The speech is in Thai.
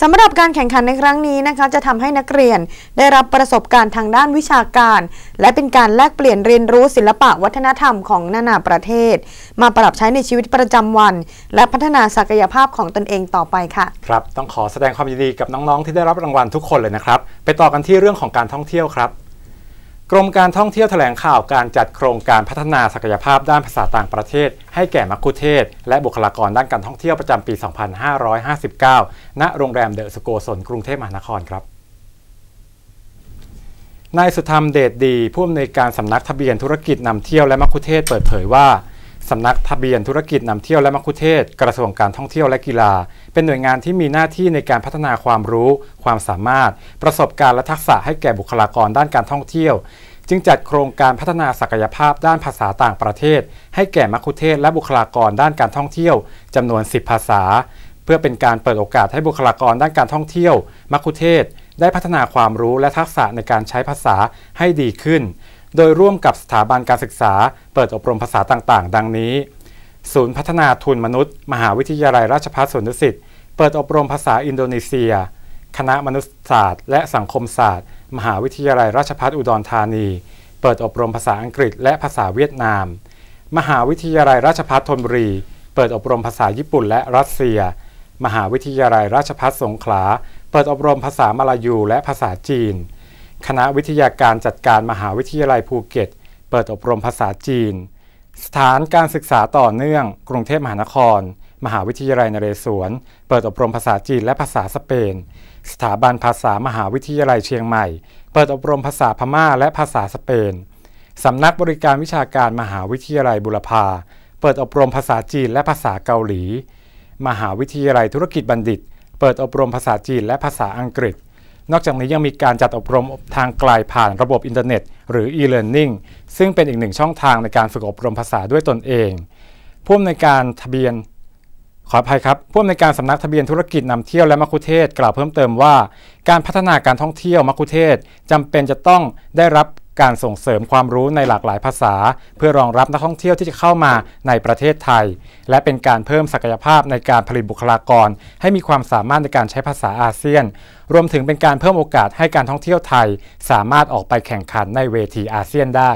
สำหรับการแข่งขันในครั้งนี้นะคะจะทำให้นักเรียนได้รับประสบการณ์ทางด้านวิชาการ และเป็นการแลกเปลี่ยนเรียนรู้ศิลปะวัฒนธรรมของนานาประเทศ มาปรับใช้ในชีวิตประจำวัน และพัฒนาศักยภาพของตนเองต่อไปค่ะ ครับต้องขอแสดงความยินดีกับน้องๆที่ได้รับรางวัลทุกคนเลยนะครับ ไปต่อกันที่เรื่องของการท่องเที่ยวครับกรมการท่องเที่ยวแถลงข่าวการจัดโครงการพัฒนาศักยภาพด้านภาษาต่างประเทศให้แก่มักคุเทศ และบุคลากรด้านการท่องเที่ยวประจำปี 2559 ณ โรงแรมเดอะสโกสนกรุงเทพมหานครครับ นายสุธรรมเดชดี ผู้อำนวยการสำนักทะเบียนธุรกิจนำเที่ยวและมักคุเทศเปิดเผยว่าสำนักทะเบียนธุรกิจนำเที่ยวและมัคคุเทศกระทรวงการท่องเที่ยวและกีฬา เป็นหน่วยงานที่มีหน้าที่ในการพัฒนาความรู้ความสามารถ ประสบการณ์และทักษะให้แก่บุคลากรด้านการท่องเที่ยวจึงจัดโครงการพัฒนาศักยภาพด้านภาษาต่างประเทศ ให้แก่มัคคุเทศและบุคลากรด้านการท่องเที่ยวจำนวน10ภาษาเพื่อเป็นการเปิดโอกาสให้บุคลากรด้านการท่องเที่ยวมักคุเทศได้พัฒนาความรู้และทักษะในการใช้ภาษาให้ดีขึ้นโดยร่วมกับสถาบันการศึกษาเปิดอบรมภาษาต่างๆ ดังนี้ ศูนย์พัฒนาทุนมนุษย์ มหาวิทยาลัยราชภัฏสุนทรสิ์เปิดอบรมภาษาอินโดนีเซีย คณะมนุษยศาสตร์ และสังคมศาสตร์ มหาวิทยาลัยราชภัฏอุดรธานี เปิดอบรมภาษาอังกฤษ และภาษาเวียดนาม มหาวิทยาลัยราชภัฏธนบุรี เปิดอบรมภาษาญี่ปุ่นและรัสเซีย มหาวิทยาลัยราชภัฏสงขลา เปิดอบรมภาษามลายู และภาษาจีนคณะวิทยาการจัดการมหาวิทยาลัยภูเก็ต เปิดอบรมภาษาจีน สถานการศึกษาต่อเนื่อง กรุงเทพมหานคร มหาวิทยาลัยนเรศวรเปิดอบรมภาษาจีนและภาษาสเปน สถาบันภาษามหาวิทยาลัยเชียงใหม่ เปิดอบรมภาษาพม่าและภาษาสเปน สำนักบริการวิชาการมหาวิทยาลัยบุรพาเปิดอบรมภาษาจีนและภาษาเกาหลี มหาวิทยาลัยธุรกิจบัณฑิต เปิดอบรมภาษาจีน และภาษาอังกฤษนอกจากนี้ยังมีการจัดอบรมทางไกลผ่านระบบอินเทอร์เน็ต หรือ e-learning ซึ่งเป็นอีกหนึ่งช่องทางในการฝึกอบรมภาษาด้วยตนเองผู้อำนวยการทะเบียนขออภัยครับผู้อำนวยการสำนักทะเบียนธุรกิจนำเที่ยวและมัคุเทศกล่าวเพิ่มเติมว่าการพัฒนาการท่องเที่ยวมัคุเทศจำเป็นจะต้องได้รับการส่งเสริมความรู้ในหลากหลายภาษาเพื่อรองรับนักท่องเที่ยวที่จะเข้ามาในประเทศไทย และเป็นการเพิ่มศักยภาพในการผลิตบุคลากรให้มีความสามารถในการใช้ภาษาอาเซียน รวมถึงเป็นการเพิ่มโอกาสให้การท่องเที่ยวไทยสามารถออกไปแข่งขันในเวทีอาเซียนได้